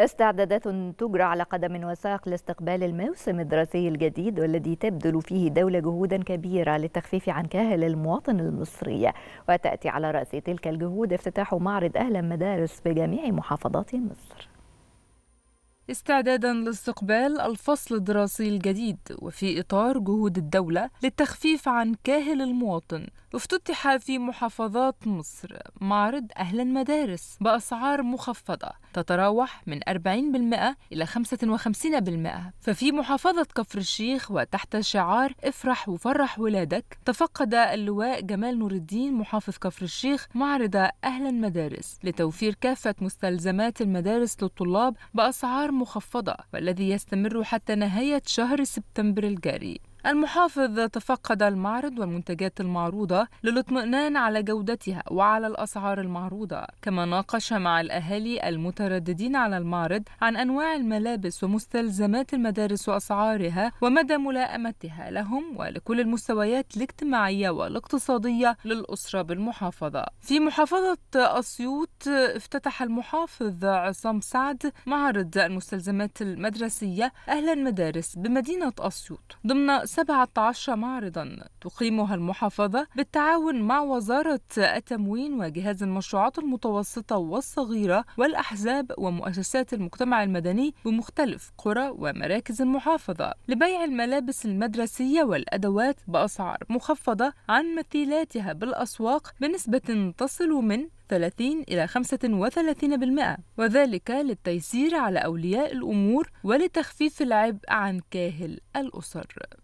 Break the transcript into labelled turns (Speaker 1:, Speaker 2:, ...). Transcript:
Speaker 1: استعدادات تجرى على قدم وساق لاستقبال الموسم الدراسي الجديد والذي تبذل فيه الدولة جهودا كبيرة للتخفيف عن كاهل المواطن المصري وتأتي على رأس تلك الجهود افتتاح معرض أهلا مدارس بجميع محافظات مصر
Speaker 2: استعدادا لاستقبال الفصل الدراسي الجديد وفي إطار جهود الدولة للتخفيف عن كاهل المواطن افتتح في محافظات مصر معرض أهل المدارس بأسعار مخفضة تتراوح من 40% إلى 55% ففي محافظة كفر الشيخ وتحت شعار افرح وفرح ولادك تفقد اللواء جمال نور الدين محافظ كفر الشيخ معرض أهل المدارس لتوفير كافة مستلزمات المدارس للطلاب بأسعار مخفضة والذي يستمر حتى نهاية شهر سبتمبر الجاري المحافظ تفقد المعرض والمنتجات المعروضة للاطمئنان على جودتها وعلى الأسعار المعروضة كما ناقش مع الأهالي المترددين على المعرض عن أنواع الملابس ومستلزمات المدارس وأسعارها ومدى ملائمتها لهم ولكل المستويات الاجتماعية والاقتصادية للأسرة بالمحافظة في محافظة أسيوط افتتح المحافظ عصام سعد معرض المستلزمات المدرسية أهل المدارس بمدينة أسيوط ضمن 17 معرضا تقيمها المحافظة بالتعاون مع وزارة التموين وجهاز المشروعات المتوسطة والصغيرة والأحزاب ومؤسسات المجتمع المدني بمختلف قرى ومراكز المحافظة لبيع الملابس المدرسية والأدوات بأسعار مخفضة عن مثيلاتها بالأسواق بنسبة تصل من 30 إلى 35% وذلك للتيسير على أولياء الأمور ولتخفيف العبء عن كاهل الأسر